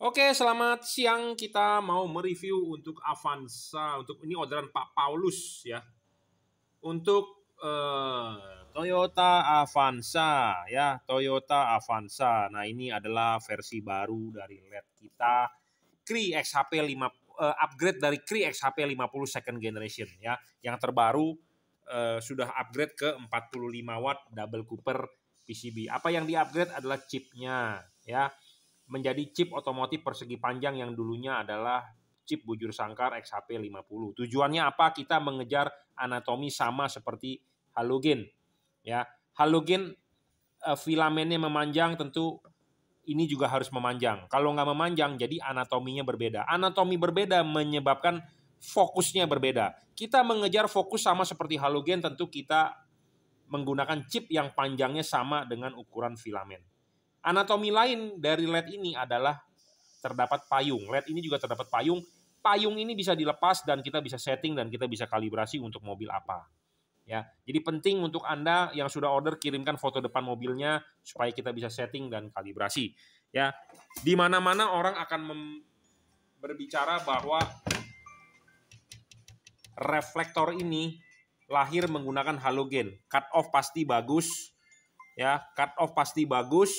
Oke, selamat siang. Kita mau mereview untuk Avanza, untuk ini orderan Pak Paulus ya. Untuk eh, Toyota Avanza ya, Toyota Avanza. Nah, ini adalah versi baru dari LED kita Cree XHP 5 eh, upgrade dari Cree XHP 50 second generation ya. Yang terbaru eh, sudah upgrade ke 45 watt double cooper PCB. Apa yang di-upgrade adalah chipnya ya menjadi chip otomotif persegi panjang yang dulunya adalah chip bujur sangkar XHP50. Tujuannya apa? Kita mengejar anatomi sama seperti halogen. Ya, halogen eh, filamennya memanjang tentu ini juga harus memanjang. Kalau nggak memanjang, jadi anatominya berbeda. Anatomi berbeda menyebabkan fokusnya berbeda. Kita mengejar fokus sama seperti halogen, tentu kita menggunakan chip yang panjangnya sama dengan ukuran filamen. Anatomi lain dari led ini adalah terdapat payung. LED ini juga terdapat payung. Payung ini bisa dilepas dan kita bisa setting dan kita bisa kalibrasi untuk mobil apa. Ya, jadi penting untuk Anda yang sudah order kirimkan foto depan mobilnya supaya kita bisa setting dan kalibrasi. Ya, di mana-mana orang akan berbicara bahwa reflektor ini lahir menggunakan halogen. Cut off pasti bagus. Ya, cut off pasti bagus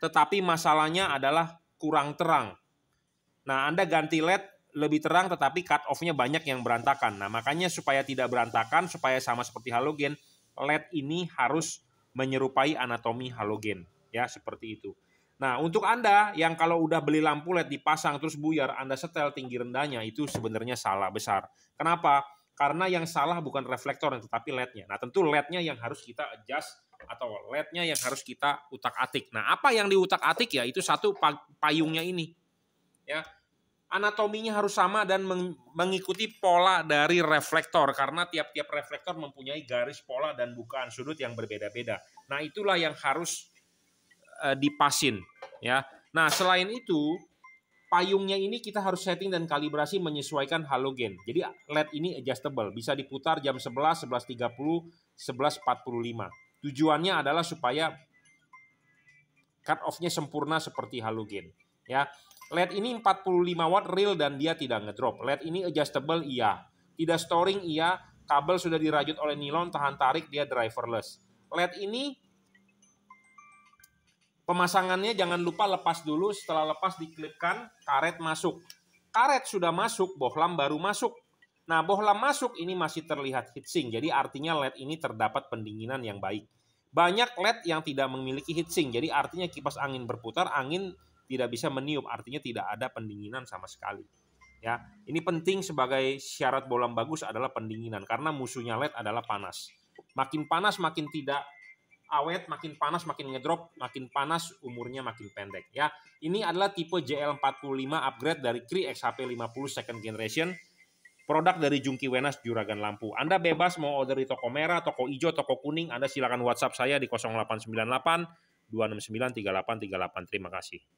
tetapi masalahnya adalah kurang terang. Nah, Anda ganti LED lebih terang tetapi cut off-nya banyak yang berantakan. Nah, makanya supaya tidak berantakan, supaya sama seperti halogen, LED ini harus menyerupai anatomi halogen, ya, seperti itu. Nah, untuk Anda yang kalau udah beli lampu LED dipasang terus buyar, Anda setel tinggi rendahnya itu sebenarnya salah besar. Kenapa? Karena yang salah bukan reflektor, tetapi LED-nya. Nah, tentu LED-nya yang harus kita adjust atau LED-nya yang harus kita utak-atik. Nah, apa yang diutak-atik ya? Itu satu payungnya ini. Ya. Anatominya harus sama dan mengikuti pola dari reflektor karena tiap-tiap reflektor mempunyai garis pola dan bukaan sudut yang berbeda-beda. Nah, itulah yang harus uh, dipasin, ya. Nah, selain itu, payungnya ini kita harus setting dan kalibrasi menyesuaikan halogen. Jadi LED ini adjustable, bisa diputar jam 11, 11.30, 11.45 Tujuannya adalah supaya cut off-nya sempurna seperti halogen. Ya, LED ini 45 watt real dan dia tidak ngedrop. LED ini adjustable iya, tidak storing iya, kabel sudah dirajut oleh nilon tahan tarik dia driverless. LED ini pemasangannya jangan lupa lepas dulu setelah lepas diklipkan karet masuk. Karet sudah masuk, bohlam baru masuk. Nah, bohlam masuk ini masih terlihat heatsink, jadi artinya LED ini terdapat pendinginan yang baik. Banyak LED yang tidak memiliki heatsink, jadi artinya kipas angin berputar, angin tidak bisa meniup, artinya tidak ada pendinginan sama sekali. Ya, ini penting sebagai syarat bohlam bagus adalah pendinginan karena musuhnya LED adalah panas. Makin panas makin tidak awet, makin panas makin ngedrop, makin panas umurnya makin pendek ya. Ini adalah tipe JL45 upgrade dari Cree XHP 50 second generation produk dari Jungki Wenas Juragan Lampu. Anda bebas mau order di toko merah, toko hijau, toko kuning, Anda silakan WhatsApp saya di 0898 269 3838. Terima kasih.